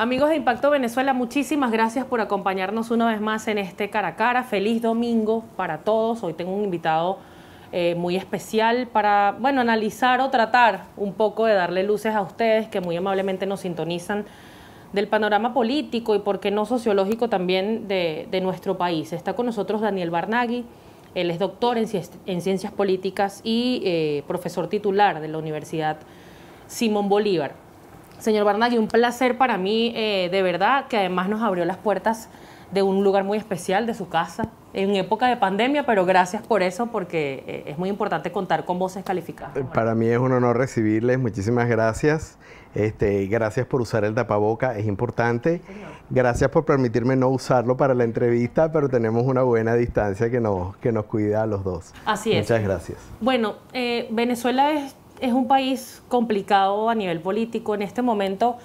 Amigos de Impacto Venezuela, muchísimas gracias por acompañarnos una vez más en este cara a cara. Feliz domingo para todos. Hoy tengo un invitado eh, muy especial para, bueno, analizar o tratar un poco de darle luces a ustedes que muy amablemente nos sintonizan del panorama político y, por qué no, sociológico también de, nuestro país. Está con nosotros Daniel Barnaghi. Él es doctor en, ciencias políticas y eh, profesor titular de la Universidad Simón Bolívar. Señor y un placer para mí, eh, de verdad, que además nos abrió las puertas de un lugar muy especial, de su casa, en época de pandemia, pero gracias por eso, porque eh, es muy importante contar con voces calificadas. Eh, para mí es un honor recibirles, muchísimas gracias. Este, gracias por usar el tapaboca, es importante. Gracias por permitirme no usarlo para la entrevista, pero tenemos una buena distancia que nos, que nos cuida a los dos. Así es. Muchas gracias. Bueno, Venezuela es es un país complicado a nivel político. En este momento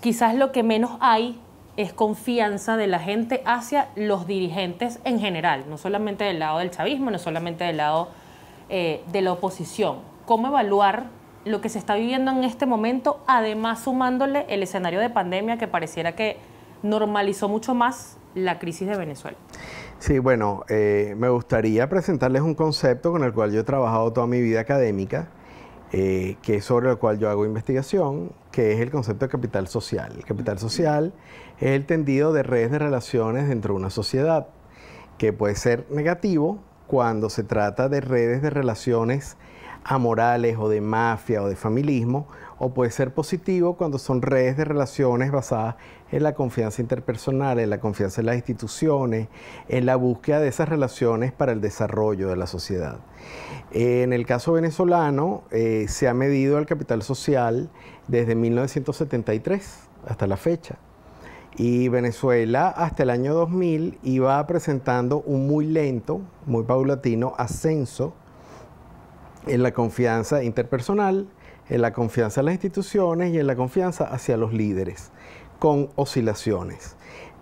quizás lo que menos hay es confianza de la gente hacia los dirigentes en general, no solamente del lado del chavismo, no solamente del lado eh, de la oposición. ¿Cómo evaluar lo que se está viviendo en este momento, además sumándole el escenario de pandemia que pareciera que normalizó mucho más la crisis de Venezuela? Sí, bueno, eh, me gustaría presentarles un concepto con el cual yo he trabajado toda mi vida académica, eh, que es sobre el cual yo hago investigación, que es el concepto de capital social. El capital social es el tendido de redes de relaciones dentro de una sociedad, que puede ser negativo cuando se trata de redes de relaciones amorales o de mafia o de familismo, o puede ser positivo cuando son redes de relaciones basadas en la confianza interpersonal, en la confianza en las instituciones, en la búsqueda de esas relaciones para el desarrollo de la sociedad. En el caso venezolano, eh, se ha medido el capital social desde 1973 hasta la fecha. Y Venezuela hasta el año 2000 iba presentando un muy lento, muy paulatino ascenso en la confianza interpersonal, en la confianza en las instituciones y en la confianza hacia los líderes, con oscilaciones.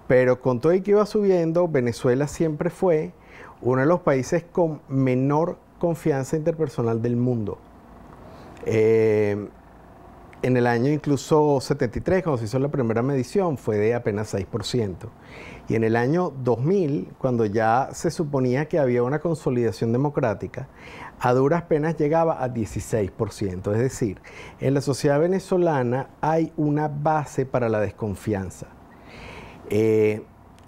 Pero con todo y que iba subiendo, Venezuela siempre fue uno de los países con menor confianza interpersonal del mundo. Eh, en el año incluso 73, cuando se hizo la primera medición, fue de apenas 6%. Y en el año 2000, cuando ya se suponía que había una consolidación democrática, a duras penas llegaba a 16%. Es decir, en la sociedad venezolana hay una base para la desconfianza. Eh,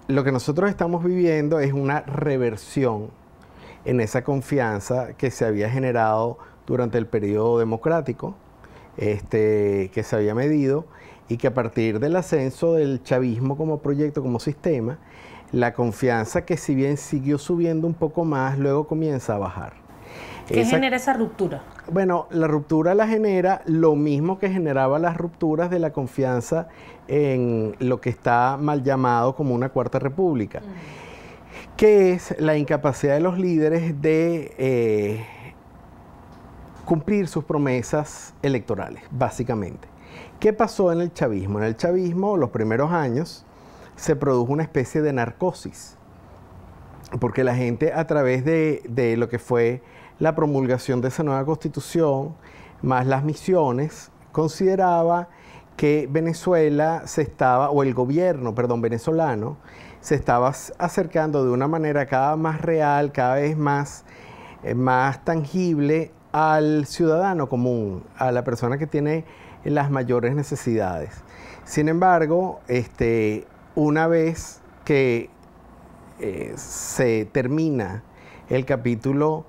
lo que nosotros estamos viviendo es una reversión en esa confianza que se había generado durante el periodo democrático este, que se había medido y que a partir del ascenso del chavismo como proyecto, como sistema, la confianza que si bien siguió subiendo un poco más, luego comienza a bajar. ¿Qué genera esa ruptura? Bueno, la ruptura la genera lo mismo que generaba las rupturas de la confianza en lo que está mal llamado como una cuarta república, mm. que es la incapacidad de los líderes de... Eh, cumplir sus promesas electorales, básicamente. ¿Qué pasó en el chavismo? En el chavismo, los primeros años, se produjo una especie de narcosis, porque la gente a través de, lo que fue la promulgación de esa nueva constitución, más las misiones, consideraba que Venezuela se estaba, o el gobierno, perdón, venezolano, se estaba acercando de una manera cada vez más real, cada vez más, eh, más tangible al ciudadano común, a la persona que tiene las mayores necesidades. Sin embargo, este, una vez que eh, se termina el capítulo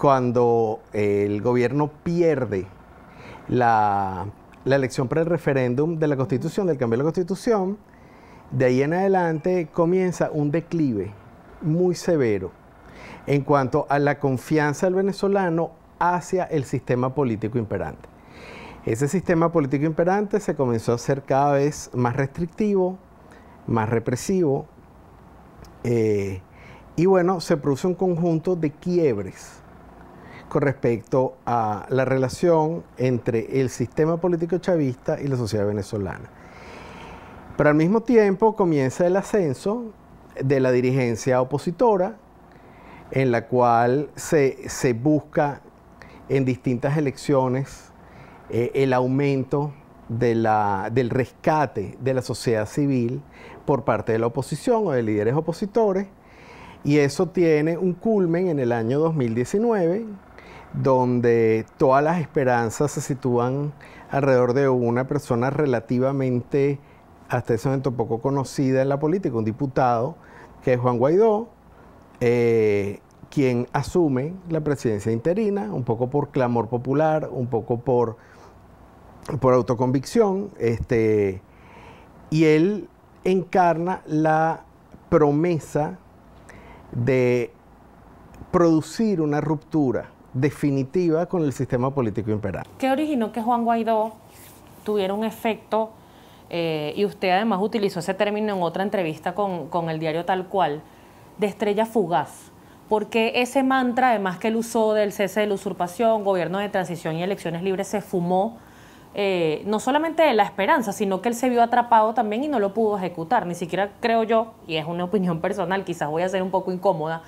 cuando el gobierno pierde la, la elección para el referéndum de la Constitución, del cambio de la Constitución, de ahí en adelante comienza un declive muy severo en cuanto a la confianza del venezolano hacia el sistema político imperante. Ese sistema político imperante se comenzó a ser cada vez más restrictivo, más represivo, eh, y bueno, se produce un conjunto de quiebres con respecto a la relación entre el sistema político chavista y la sociedad venezolana. Pero al mismo tiempo comienza el ascenso de la dirigencia opositora, en la cual se, se busca en distintas elecciones eh, el aumento de la, del rescate de la sociedad civil por parte de la oposición o de líderes opositores. Y eso tiene un culmen en el año 2019, donde todas las esperanzas se sitúan alrededor de una persona relativamente, hasta ese momento poco conocida en la política, un diputado, que es Juan Guaidó, eh, quien asume la presidencia interina, un poco por clamor popular, un poco por, por autoconvicción, este, y él encarna la promesa de producir una ruptura definitiva con el sistema político imperial. ¿Qué originó que Juan Guaidó tuviera un efecto, eh, y usted además utilizó ese término en otra entrevista con el diario Tal Cual, de estrella fugaz? porque ese mantra, además que él usó del cese de la usurpación, gobierno de transición y elecciones libres, se fumó eh, no solamente de la esperanza, sino que él se vio atrapado también y no lo pudo ejecutar. Ni siquiera creo yo, y es una opinión personal, quizás voy a ser un poco incómoda,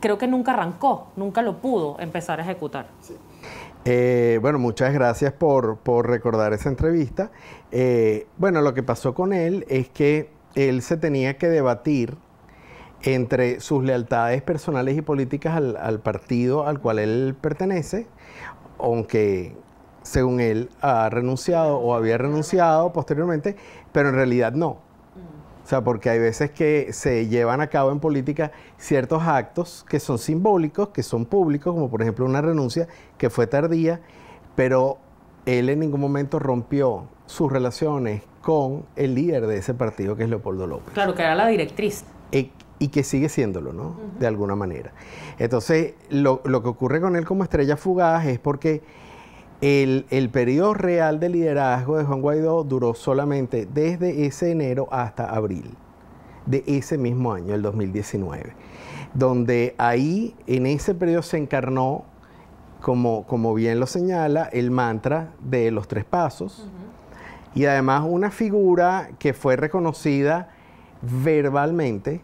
creo que nunca arrancó, nunca lo pudo empezar a ejecutar. Eh, bueno, muchas gracias por, recordar esa entrevista. Eh, bueno, lo que pasó con él es que él se tenía que debatir entre sus lealtades personales y políticas al, partido al cual él pertenece, aunque según él ha renunciado o había renunciado posteriormente, pero en realidad no. O sea, porque hay veces que se llevan a cabo en política ciertos actos que son simbólicos, que son públicos, como por ejemplo una renuncia que fue tardía, pero él en ningún momento rompió sus relaciones con el líder de ese partido, que es Leopoldo López. Claro, que era la directriz. E y que sigue siéndolo, ¿no? De alguna manera. Entonces, lo, que ocurre con él como estrella fugaz es porque el, periodo real de liderazgo de Juan Guaidó duró solamente desde ese enero hasta abril de ese mismo año, el 2019, donde ahí, en ese periodo, se encarnó, como, como bien lo señala, el mantra de los tres pasos. y además una figura que fue reconocida verbalmente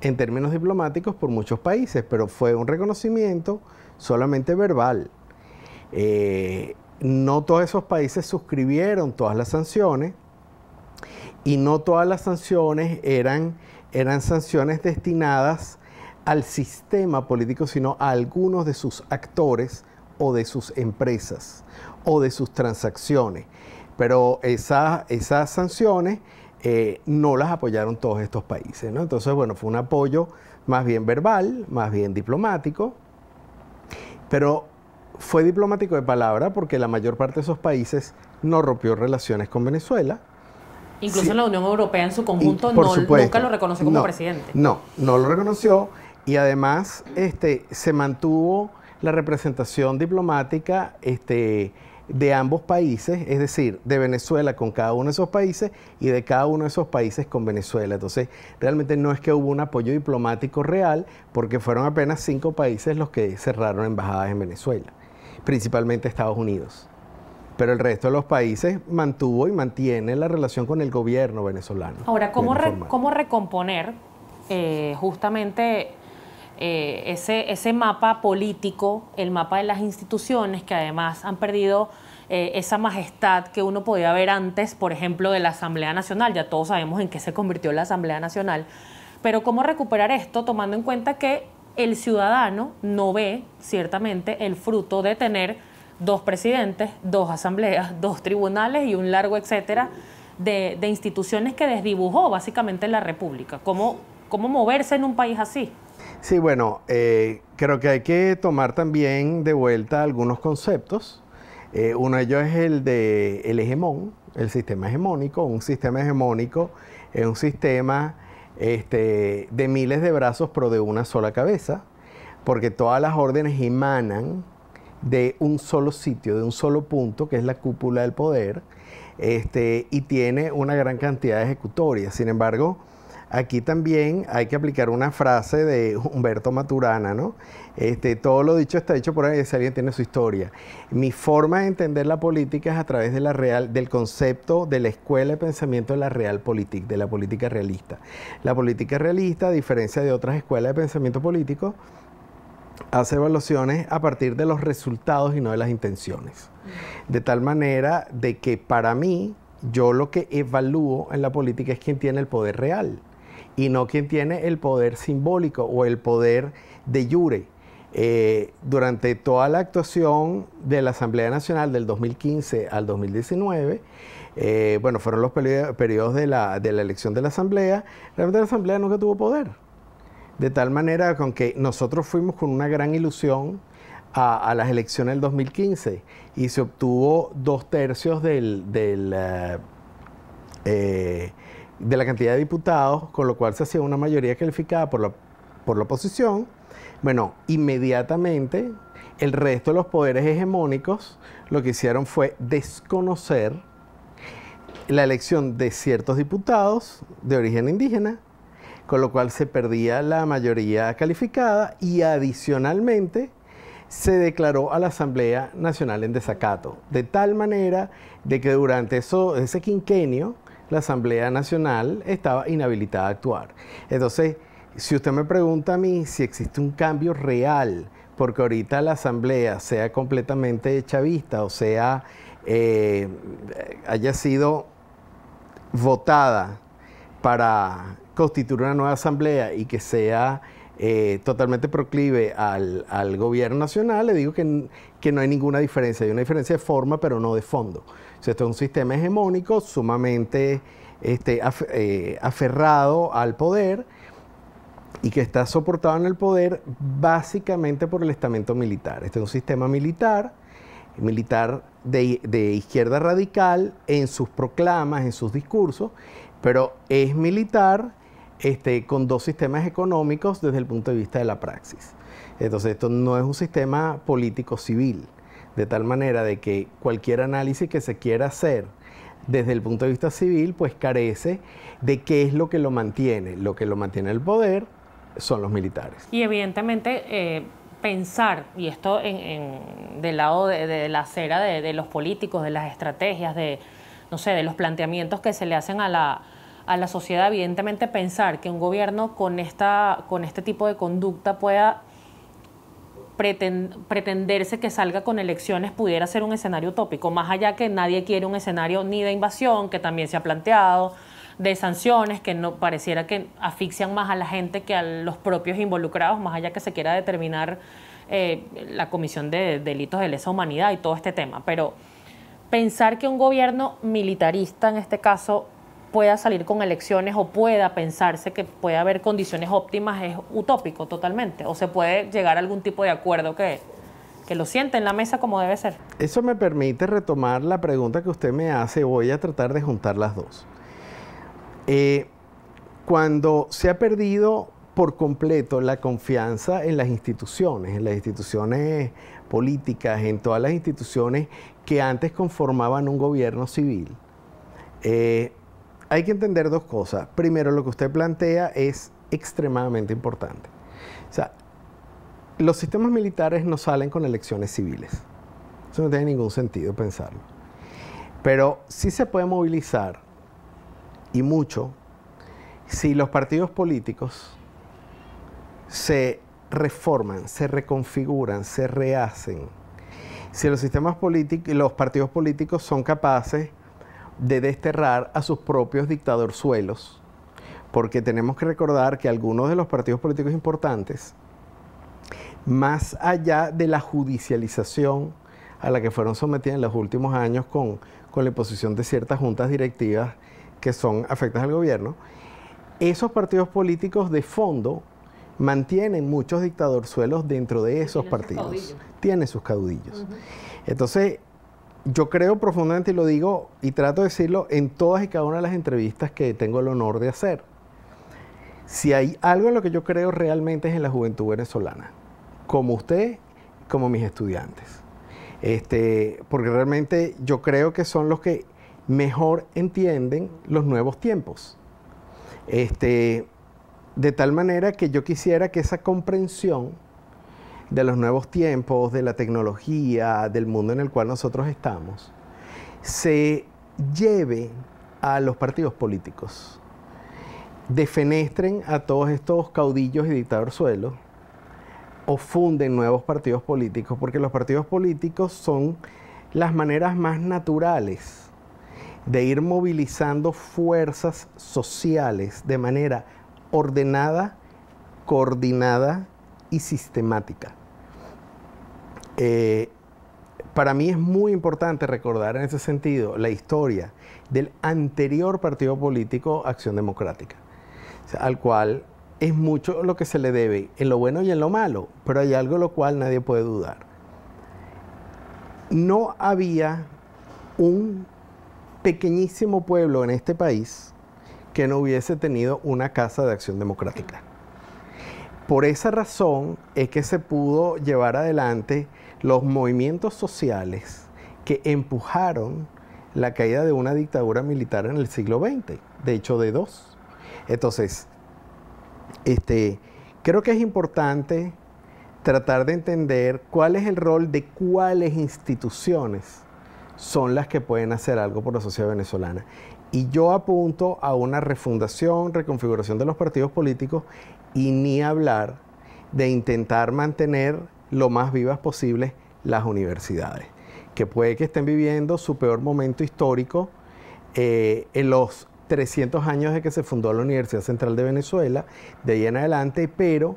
en términos diplomáticos por muchos países, pero fue un reconocimiento solamente verbal. Eh, no todos esos países suscribieron todas las sanciones y no todas las sanciones eran, eran sanciones destinadas al sistema político, sino a algunos de sus actores o de sus empresas o de sus transacciones. Pero esa, esas sanciones eh, no las apoyaron todos estos países. Entonces, bueno, fue un apoyo más bien verbal, más bien diplomático, pero fue diplomático de palabra porque la mayor parte de esos países no rompió relaciones con Venezuela. Incluso la Unión Europea en su conjunto nunca lo reconoció como presidente. No, no lo reconoció y además este, se mantuvo la representación diplomática este, de ambos países, es decir, de Venezuela con cada uno de esos países y de cada uno de esos países con Venezuela. Entonces, realmente no es que hubo un apoyo diplomático real, porque fueron apenas cinco países los que cerraron embajadas en Venezuela, principalmente Estados Unidos. Pero el resto de los países mantuvo y mantiene la relación con el gobierno venezolano. Ahora, ¿cómo, recomponer eh, justamente eh, ese, mapa político, el mapa de las instituciones que además han perdido eh, esa majestad que uno podía ver antes, por ejemplo, de la Asamblea Nacional. Ya todos sabemos en qué se convirtió la Asamblea Nacional. Pero ¿cómo recuperar esto tomando en cuenta que el ciudadano no ve ciertamente el fruto de tener dos presidentes, dos asambleas, dos tribunales y un largo etcétera de, de instituciones que desdibujó básicamente la República? ¿Cómo moverse en un país así? Sí, bueno, eh, creo que hay que tomar también de vuelta algunos conceptos. Eh, uno de ellos es el de el hegemón, el sistema hegemónico. Un sistema hegemónico es un sistema este, de miles de brazos pero de una sola cabeza, porque todas las órdenes emanan de un solo sitio, de un solo punto, que es la cúpula del poder, este, y tiene una gran cantidad de ejecutorias. Sin embargo, Aquí también hay que aplicar una frase de Humberto Maturana, ¿no? Este, todo lo dicho está dicho por alguien si alguien tiene su historia. Mi forma de entender la política es a través de la real, del concepto de la escuela de pensamiento de la real realpolitik, de la política realista. La política realista, a diferencia de otras escuelas de pensamiento político, hace evaluaciones a partir de los resultados y no de las intenciones. De tal manera de que para mí, yo lo que evalúo en la política es quién tiene el poder real y no quien tiene el poder simbólico o el poder de jure. Eh, durante toda la actuación de la Asamblea Nacional del 2015 al 2019, eh, bueno, fueron los periodos de la, elección de la Asamblea, realmente la Asamblea nunca tuvo poder. De tal manera con que nosotros fuimos con una gran ilusión a, las elecciones del 2015 y se obtuvo dos tercios del, del eh, de la cantidad de diputados, con lo cual se hacía una mayoría calificada por la, por la oposición, bueno, inmediatamente el resto de los poderes hegemónicos lo que hicieron fue desconocer la elección de ciertos diputados de origen indígena, con lo cual se perdía la mayoría calificada y adicionalmente se declaró a la Asamblea Nacional en desacato, de tal manera de que durante eso, ese quinquenio la Asamblea Nacional estaba inhabilitada a actuar. Entonces, si usted me pregunta a mí si existe un cambio real, porque ahorita la Asamblea sea completamente chavista o sea, eh, haya sido votada para constituir una nueva Asamblea y que sea eh, totalmente proclive al, gobierno nacional, le digo que no hay ninguna diferencia. Hay una diferencia de forma, pero no de fondo. Este es un sistema hegemónico sumamente este, eh, aferrado al poder y que está soportado en el poder básicamente por el estamento militar. Este es un sistema militar, militar de, izquierda radical en sus proclamas, en sus discursos, pero es militar este, con dos sistemas económicos desde el punto de vista de la praxis. Entonces esto no es un sistema político civil de tal manera de que cualquier análisis que se quiera hacer desde el punto de vista civil, pues carece de qué es lo que lo mantiene. Lo que lo mantiene el poder son los militares. Y evidentemente eh, pensar, y esto en, del lado de, la acera de, los políticos, de las estrategias, de, no sé, de los planteamientos que se le hacen a la, a la sociedad, evidentemente pensar que un gobierno con, esta, con este tipo de conducta pueda pretenderse que salga con elecciones pudiera ser un escenario tópico, más allá que nadie quiere un escenario ni de invasión, que también se ha planteado, de sanciones, que no pareciera que asfixian más a la gente que a los propios involucrados, más allá que se quiera determinar eh, la comisión de delitos de lesa humanidad y todo este tema. Pero pensar que un gobierno militarista, en este caso, pueda salir con elecciones o pueda pensarse que puede haber condiciones óptimas es utópico totalmente. O se puede llegar a algún tipo de acuerdo que, que lo siente en la mesa como debe ser. Eso me permite retomar la pregunta que usted me hace. Voy a tratar de juntar las dos. Eh, cuando se ha perdido por completo la confianza en las instituciones, en las instituciones políticas, en todas las instituciones que antes conformaban un gobierno civil. Eh, hay que entender dos cosas. Primero, lo que usted plantea es extremadamente importante. O sea, los sistemas militares no salen con elecciones civiles. Eso no tiene ningún sentido pensarlo. Pero sí se puede movilizar, y mucho, si los partidos políticos se reforman, se reconfiguran, se rehacen, si los sistemas políticos, los partidos políticos son capaces de desterrar a sus propios dictadorzuelos, porque tenemos que recordar que algunos de los partidos políticos importantes, más allá de la judicialización a la que fueron sometidas en los últimos años con, con la imposición de ciertas juntas directivas que son afectas al gobierno, esos partidos políticos de fondo mantienen muchos dictadorzuelos dentro de esos partidos. tiene Tienen sus caudillos. Entonces, yo creo profundamente y lo digo y trato de decirlo en todas y cada una de las entrevistas que tengo el honor de hacer. Si hay algo en lo que yo creo realmente es en la juventud venezolana, como usted, como mis estudiantes. Este, porque realmente yo creo que son los que mejor entienden los nuevos tiempos. Este, de tal manera que yo quisiera que esa comprensión de los nuevos tiempos, de la tecnología, del mundo en el cual nosotros estamos, se lleve a los partidos políticos, defenestren a todos estos caudillos y suelos o funden nuevos partidos políticos, porque los partidos políticos son las maneras más naturales de ir movilizando fuerzas sociales de manera ordenada, coordinada y sistemática. Eh, para mí es muy importante recordar en ese sentido la historia del anterior partido político Acción Democrática, al cual es mucho lo que se le debe, en lo bueno y en lo malo, pero hay algo lo cual nadie puede dudar. No había un pequeñísimo pueblo en este país que no hubiese tenido una casa de acción democrática. Por esa razón es que se pudo llevar adelante los movimientos sociales que empujaron la caída de una dictadura militar en el siglo XX, de hecho de dos. Entonces, este, creo que es importante tratar de entender cuál es el rol de cuáles instituciones son las que pueden hacer algo por la sociedad venezolana. Y yo apunto a una refundación, reconfiguración de los partidos políticos y ni hablar de intentar mantener lo más vivas posibles las universidades, que puede que estén viviendo su peor momento histórico eh, en los 300 años de que se fundó la Universidad Central de Venezuela, de ahí en adelante, pero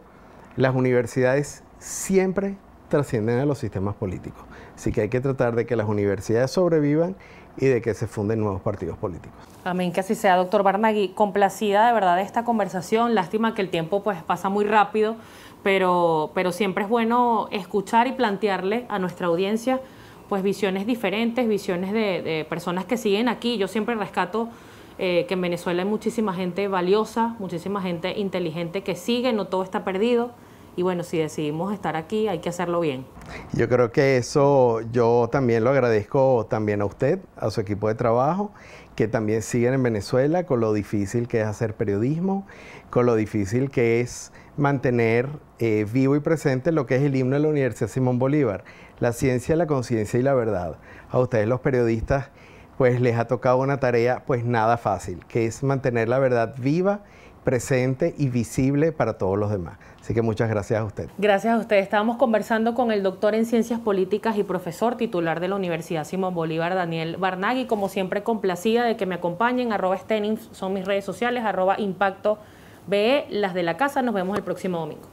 las universidades siempre trascienden a los sistemas políticos. Así que hay que tratar de que las universidades sobrevivan y de que se funden nuevos partidos políticos. Amén, que así sea, doctor Barnagui. Complacida de verdad de esta conversación. Lástima que el tiempo pues pasa muy rápido, pero, pero siempre es bueno escuchar y plantearle a nuestra audiencia pues visiones diferentes, visiones de, personas que siguen aquí. Yo siempre rescato eh, que en Venezuela hay muchísima gente valiosa, muchísima gente inteligente que sigue, no todo está perdido y bueno, si decidimos estar aquí hay que hacerlo bien. Yo creo que eso yo también lo agradezco también a usted, a su equipo de trabajo, que también siguen en Venezuela con lo difícil que es hacer periodismo, con lo difícil que es mantener eh, vivo y presente lo que es el himno de la Universidad Simón Bolívar, la ciencia, la conciencia y la verdad. A ustedes los periodistas pues les ha tocado una tarea pues nada fácil, que es mantener la verdad viva, presente y visible para todos los demás. Así que muchas gracias a usted. Gracias a usted. Estábamos conversando con el doctor en Ciencias Políticas y profesor titular de la Universidad Simón Bolívar, Daniel Barnaghi. Como siempre, complacida de que me acompañen. Arroba Stenin son mis redes sociales, arroba Impacto ve las de la casa. Nos vemos el próximo domingo.